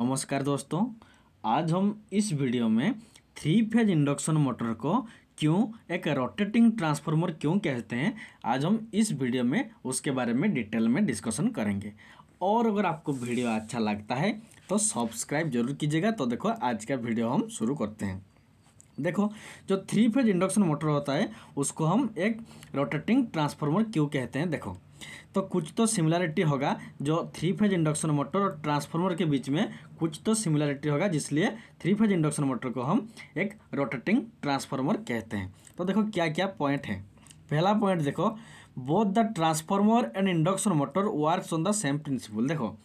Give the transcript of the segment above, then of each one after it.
नमस्कार दोस्तों आज हम इस वीडियो में थ्री फेज इंडक्शन मोटर को क्यों एक रोटेटिंग ट्रांसफार्मर क्यों कहते हैं आज हम इस वीडियो में उसके बारे में डिटेल में डिस्कशन करेंगे और अगर आपको वीडियो अच्छा लगता है तो सब्सक्राइब जरूर कीजिएगा तो देखो आज का वीडियो हम शुरू करते हैं देखो जो थ्री फेज इंडक्शन मोटर होता है उसको हम एक रोटेटिंग ट्रांसफार्मर क्यों कहते हैं देखो तो कुछ तो सिमिलरिटी होगा जो थ्री फेज इंडक्शन मोटर और ट्रांसफार्मर के बीच में कुछ तो सिमिलरिटी होगा जिसलिए थ्री फेज इंडक्शन मोटर को हम एक रोटेटिंग ट्रांसफार्मर कहते हैं तो देखो क्या क्या पॉइंट है पहला पॉइंट देखो both the transformer and induction motor work on the same principle देखो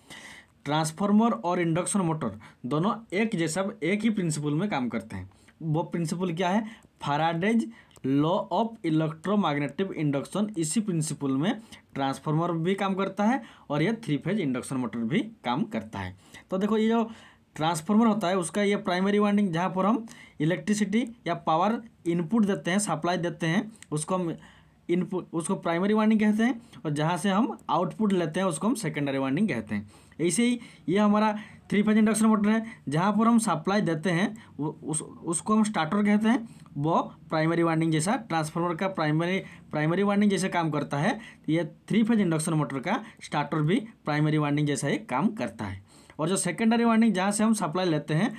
ट्रांसफार्मर और इंडक्शन मोटर दोनों एक जैसा एक ही प्रिंसिपल में काम करते हैं वो प्रिंसिपल क्या है Faraday's law of electromagnetic induction इसी प्रिंसिपल में ट्रांसफार्मर भी काम करता है और यह थ्री फेज इंडक्शन मोटर भी काम करता है तो देखो ये जो ट्रांसफार्मर होता है उसका ये प्राइमरी वाइंडिंग जहाँ पर हम इलेक्ट्रिसिटी या पावर इनपुट देते हैं सप्लाई देते हैं उसको हम इनपुट उसको प्राइमरी वार्निंग कहते हैं और जहाँ से हम आउटपुट लेते हैं उसको हम सेकेंडरी वार्निंग कहते हैं ऐसे ही ये हमारा थ्री फेज इंडक्शन मोटर है जहाँ पर हम सप्लाई देते हैं उस उसको हम स्टार्टर कहते हैं वो प्राइमरी वाइंडिंग जैसा ट्रांसफार्मर का प्राइमरी प्राइमरी वाइंडिंग जैसे काम करता है तो यह थ्री फेज इंडक्शन मोटर का स्टार्टर भी प्राइमरी वाइंडिंग जैसा ही काम करता है और जो सेकेंडरी वाइंडिंग जहाँ से हम सप्लाई लेते हैं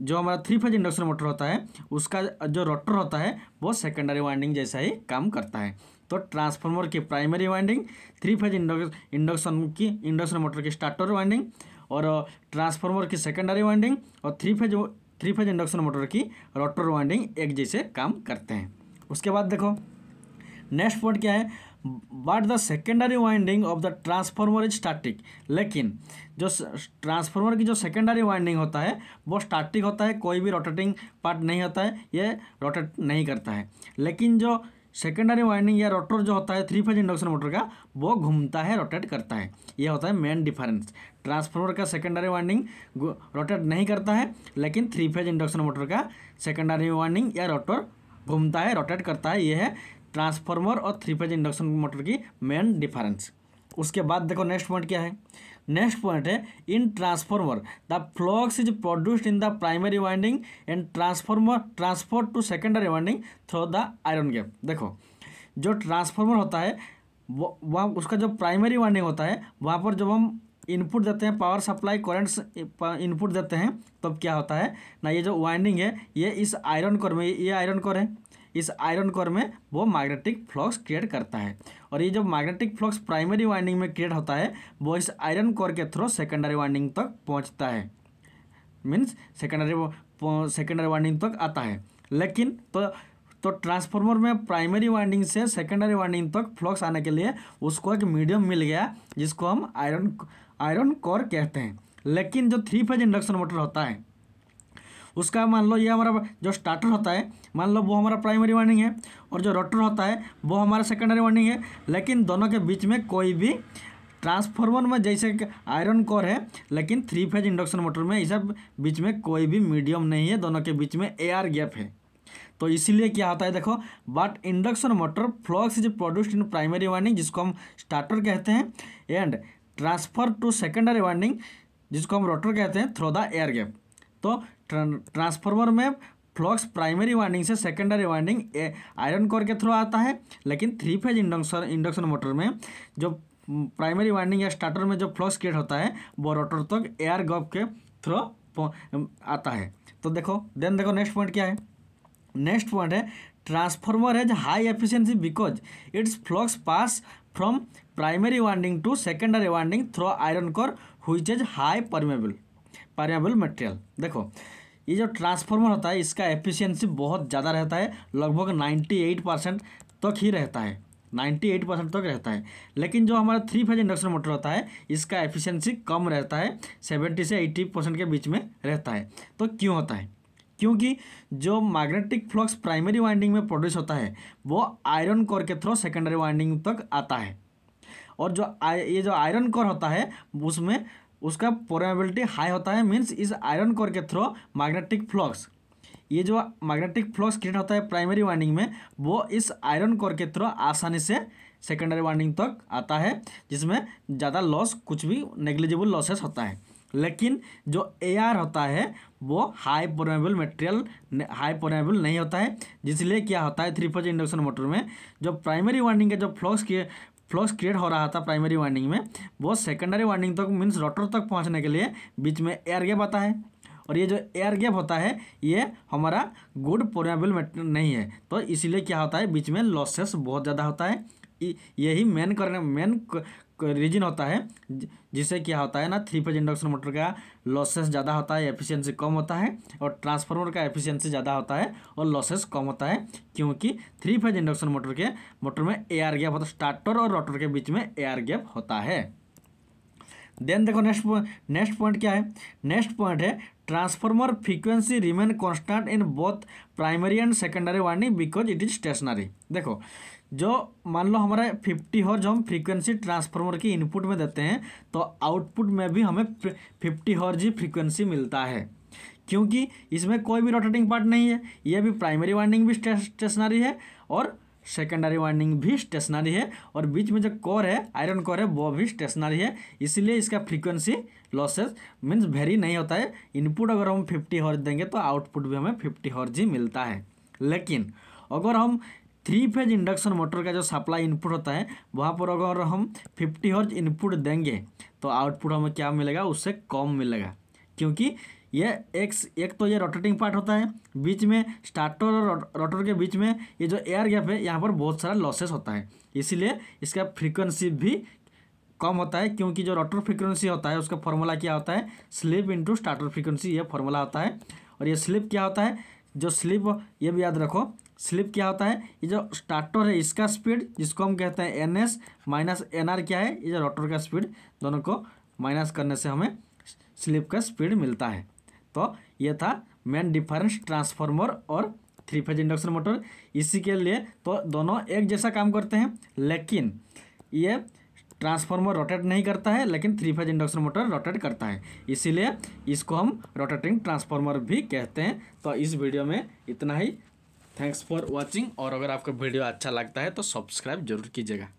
जो हमारा थ्री फेज इंडक्शन मोटर होता है उसका जो रोटर होता है वो सेकेंडरी वाइंडिंग जैसा ही काम करता है तो ट्रांसफार्मर की primary winding three phase induction की इंडक्शन मोटर की स्टार्टर वाइंडिंग और ट्रांसफार्मर uh, की सेकेंडरी वाइंडिंग और three phase three phase induction motor की रोटर वाइंडिंग एक जैसे काम करते हैं उसके बाद देखो नेक्स्ट पॉइंट क्या है but the secondary winding of the transformer is static लेकिन जो ट्रांसफार्मर की जो सेकेंडरी वाइंडिंग होता है वो स्टार्टिक होता है कोई भी रोटेटिंग पार्ट नहीं होता है ये रोटेट नहीं करता है लेकिन जो सेकेंडरी वाइंडिंग या रोटर जो होता है थ्री फेज इंडक्शन मोटर का वो घूमता है रोटेट करता है ये होता है मेन डिफरेंस ट्रांसफार्मर का सेकेंडरी वाइंडिंग रोटेट नहीं करता है लेकिन थ्री फेज इंडक्शन मोटर का सेकेंडरी वाइंडिंग या रोटर घूमता है रोटेट करता है ये है ट्रांसफार्मर और थ्री फेज इंडक्शन मोटर की मेन डिफरेंस उसके बाद देखो नेक्स्ट पॉइंट क्या है नेक्स्ट पॉइंट है in transformer the flux is produced in the primary winding and transformer transport to secondary winding through the iron gap देखो जो ट्रांसफार्मर होता है वह उसका जो प्राइमरी वाइंडिंग होता है वहाँ पर जब हम इनपुट देते हैं पावर सप्लाई करंट्स इनपुट देते हैं तब तो क्या होता है ना ये जो वाइंडिंग है ये इस आयरन कोर में ये आयरन कोर है इस आयरन कोर में वो मैग्नेटिक फ्लॉक्स क्रिएट करता है और ये जो मैग्नेटिक फ्लॉक्स प्राइमरी वाइंडिंग में क्रिएट होता है वो इस आयरन कोर के थ्रू सेकेंडरी वाइंडिंग तक पहुँचता है मीन्स सेकेंडरी सेकेंडरी वाइंडिंग तक आता है लेकिन तो तो ट्रांसफार्मर में प्राइमरी वाइंडिंग से सेकेंडरी वाइंडिंग तक फ्लॉक्स आने के लिए उसको एक मीडियम मिल गया जिसको हम आयरन आयरन कोर कहते हैं लेकिन जो थ्री फेज इंडक्शन मोटर होता है उसका मान लो ये हमारा जो स्टार्टर होता है मान लो वो हमारा प्राइमरी वार्निंग है और जो रोटर होता है वो हमारा सेकेंडरी वार्निंग है लेकिन दोनों के बीच में कोई भी ट्रांसफार्मर में जैसे आयरन कोर है लेकिन थ्री फेज इंडक्शन मोटर में इस बीच में कोई भी मीडियम नहीं है दोनों के बीच में एयर गैप है तो इसीलिए क्या होता है देखो but induction motor flux is produced in primary winding जिसको हम स्टार्टर कहते हैं and transfer to secondary winding जिसको हम रोटर कहते हैं थ्रो द एयर गैप तो ट्रांसफार्मर में फ्लक्स प्राइमरी वाइंडिंग से सेकेंडरी वाइंडिंग आयरन कोर के थ्रू आता है लेकिन three phase induction induction motor में जो प्राइमरी वाइंडिंग या स्टार्टर में जो फ्लक्स क्रिएट होता है वो रोटर तक तो एयर गॉप के थ्रू आता है तो देखो देन देखो नेक्स्ट पॉइंट क्या है नेक्स्ट पॉइंट है transformer has high efficiency because its flux pass from primary winding to secondary winding through iron core who is high permeable variable material देखो ये जो ट्रांसफार्मर होता है इसका एफिशिएंसी बहुत ज़्यादा रहता है लगभग 98 परसेंट तक ही रहता है 98 परसेंट तक रहता है लेकिन जो हमारा थ्री फेज इंडक्शन मोटर होता है इसका एफिशिएंसी कम रहता है 70 से 80 परसेंट के बीच में रहता है तो क्यों होता है क्योंकि जो मैग्नेटिक फ्लक्स प्राइमरी वाइंडिंग में प्रोड्यूस होता है वो आयरन कोर के थ्रू सेकेंडरी वाइंडिंग तक आता है और जो ये जो आयरन कोर होता है उसमें उसका पोरेबिलिटी हाई होता है मीन्स इस आयरन कोर के थ्रो मैग्नेटिक फ्लक्स ये जो मैग्नेटिक फ्लक्स क्रिएट होता है प्राइमरी वाइंडिंग में वो इस आयरन कोर के थ्रो आसानी से सेकेंडरी वाइंडिंग तक आता है जिसमें ज़्यादा लॉस कुछ भी नेग्लिजिबल लॉसेस होता है लेकिन जो ए होता है वो high permeable material high permeable नहीं होता है जिसलिए क्या होता है थ्री फोज इंडक्शन मोटर में जो प्राइमरी वाइंडिंग के जो फ्लक्स के फ्लोस क्रिएट हो रहा था प्राइमरी वाइंडिंग में वो सेकेंडरी वाइंडिंग तक मीन्स रोटर तक पहुँचने के लिए बीच में एयर गैप आता है और ये जो एयर गैप होता है ये हमारा गुड पोरेबल नहीं है तो इसीलिए क्या होता है बीच में लॉसेस बहुत ज़्यादा होता है यही मेन करने मेन रीजन होता है जिससे क्या होता है ना थ्री फेज इंडक्शन मोटर का लॉसेस ज़्यादा होता है एफिशिएंसी कम होता है और ट्रांसफार्मर का एफिशिएंसी ज़्यादा होता है और लॉसेस कम होता है क्योंकि थ्री फेज इंडक्शन मोटर के मोटर में एयर गैप होता है स्टार्टर और रोटर के बीच में एयर गैप होता है देन देखो नेक्स्ट नेक्स्ट पॉइंट क्या है नेक्स्ट पॉइंट है transformer frequency remain constant in both primary and secondary winding because it is stationary देखो जो मान लो हमारा 50 हर्ज हम फ्रीक्वेंसी ट्रांसफार्मर की इनपुट में देते हैं तो आउटपुट में भी हमें 50 हर्ज ही फ्रीक्वेंसी मिलता है क्योंकि इसमें कोई भी रोटेटिंग पार्ट नहीं है यह भी प्राइमरी वाइंडिंग भी स्टेशनरी है और सेकेंडरी वाइंडिंग भी स्टेशनरी है और बीच में जो कोर है आयरन कोर है वो भी स्टेशनरी है इसलिए इसका फ्रीक्वेंसी लॉसेस मीन्स वेरी नहीं होता है इनपुट अगर हम फिफ्टी हॉर्ज देंगे तो आउटपुट भी हमें फिफ्टी हॉर्ज ही मिलता है लेकिन अगर हम थ्री फेज इंडक्शन मोटर का जो सप्लाई इनपुट होता है वहाँ पर अगर हम फिफ्टी हॉर्ज इनपुट देंगे तो आउटपुट हमें क्या मिलेगा उससे कम मिलेगा क्योंकि ये एक्स एक तो ये रोटेटिंग पार्ट होता है बीच में स्टार्टर और रोटर के बीच में ये जो एयर गैप है यहाँ पर बहुत सारा लॉसेस होता है इसीलिए इसका फ्रीक्वेंसी भी कम होता है क्योंकि जो रोटर फ्रीक्वेंसी होता है उसका फॉर्मूला क्या होता है स्लिप इंटू स्टार्टर फ्रीक्वेंसी ये फॉर्मूला होता है और ये स्लिप क्या होता है जो स्लिप ये भी याद रखो स्लिप क्या होता है ये जो स्टार्टर है इसका स्पीड जिसको हम कहते हैं N S minus N R क्या है ये जो रोटर का स्पीड दोनों को माइनस करने से हमें स्लिप का स्पीड मिलता है तो ये था मेन डिफरेंस ट्रांसफार्मर और थ्री फेज इंडक्शन मोटर इसी के लिए तो दोनों एक जैसा काम करते हैं लेकिन ये ट्रांसफार्मर रोटेट नहीं करता है लेकिन three phase induction motor rotate करता है इसीलिए इसको हम रोटेटिंग ट्रांसफार्मर भी कहते हैं तो इस वीडियो में इतना ही थैंक्स फॉर वॉचिंग और अगर आपको वीडियो अच्छा लगता है तो सब्सक्राइब जरूर कीजिएगा